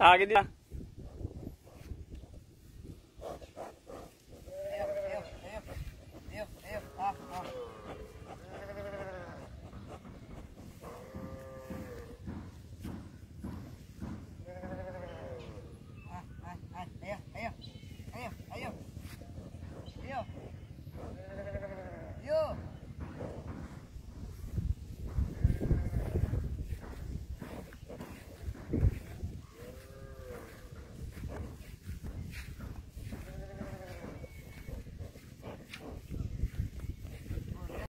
आगे दिया